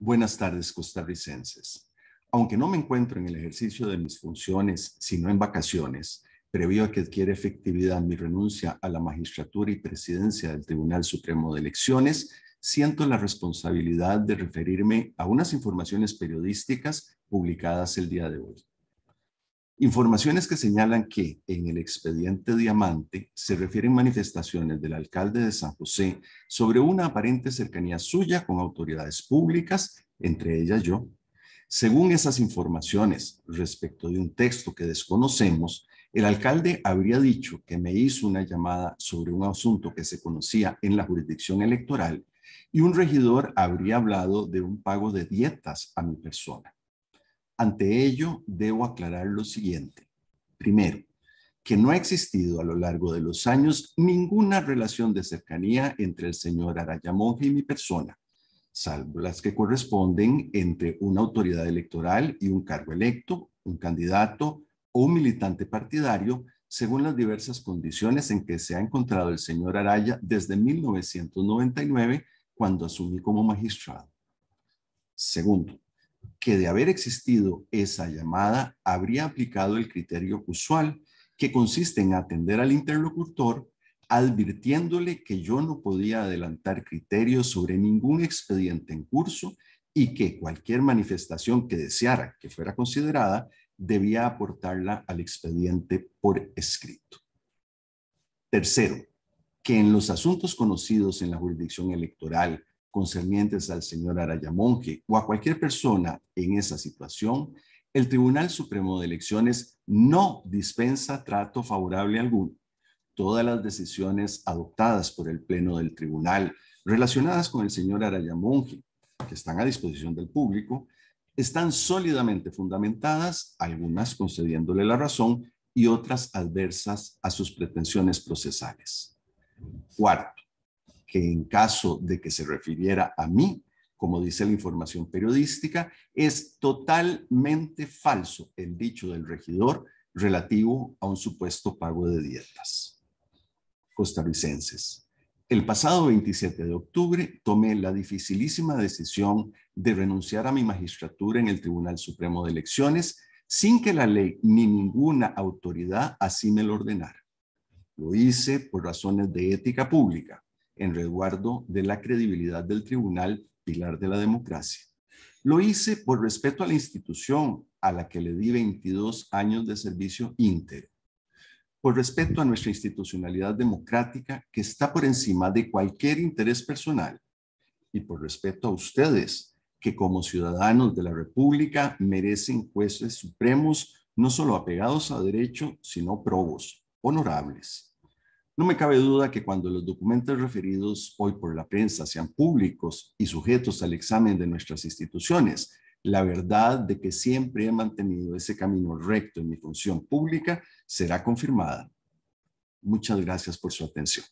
Buenas tardes, costarricenses. Aunque no me encuentro en el ejercicio de mis funciones, sino en vacaciones, previo a que adquiere efectividad mi renuncia a la magistratura y presidencia del Tribunal Supremo de Elecciones, siento la responsabilidad de referirme a unas informaciones periodísticas publicadas el día de hoy. Informaciones que señalan que en el expediente Diamante se refieren manifestaciones del alcalde de San José sobre una aparente cercanía suya con autoridades públicas, entre ellas yo. Según esas informaciones, respecto de un texto que desconocemos, el alcalde habría dicho que me hizo una llamada sobre un asunto que se conocía en la jurisdicción electoral y un regidor habría hablado de un pago de dietas a mi persona. Ante ello, debo aclarar lo siguiente. Primero, que no ha existido a lo largo de los años ninguna relación de cercanía entre el señor Araya Monge y mi persona, salvo las que corresponden entre una autoridad electoral y un cargo electo, un candidato o un militante partidario, según las diversas condiciones en que se ha encontrado el señor Araya desde 1999, cuando asumí como magistrado. Segundo, que de haber existido esa llamada, habría aplicado el criterio usual, que consiste en atender al interlocutor advirtiéndole que yo no podía adelantar criterios sobre ningún expediente en curso y que cualquier manifestación que deseara que fuera considerada debía aportarla al expediente por escrito. Tercero, que en los asuntos conocidos en la jurisdicción electoral concernientes al señor Arayamonje o a cualquier persona en esa situación, el Tribunal Supremo de Elecciones no dispensa trato favorable alguno. Todas las decisiones adoptadas por el Pleno del Tribunal relacionadas con el señor Monge, que están a disposición del público, están sólidamente fundamentadas, algunas concediéndole la razón y otras adversas a sus pretensiones procesales. Cuarto, que en caso de que se refiriera a mí, como dice la información periodística, es totalmente falso el dicho del regidor relativo a un supuesto pago de dietas costarricenses. El pasado 27 de octubre tomé la dificilísima decisión de renunciar a mi magistratura en el Tribunal Supremo de Elecciones sin que la ley ni ninguna autoridad así me lo ordenara. Lo hice por razones de ética pública en resguardo de la credibilidad del tribunal, pilar de la democracia. Lo hice por respeto a la institución a la que le di 22 años de servicio íntegro, por respeto a nuestra institucionalidad democrática que está por encima de cualquier interés personal y por respeto a ustedes que como ciudadanos de la República merecen jueces supremos no solo apegados a derecho, sino probos, honorables. No me cabe duda que cuando los documentos referidos hoy por la prensa sean públicos y sujetos al examen de nuestras instituciones, la verdad de que siempre he mantenido ese camino recto en mi función pública será confirmada. Muchas gracias por su atención.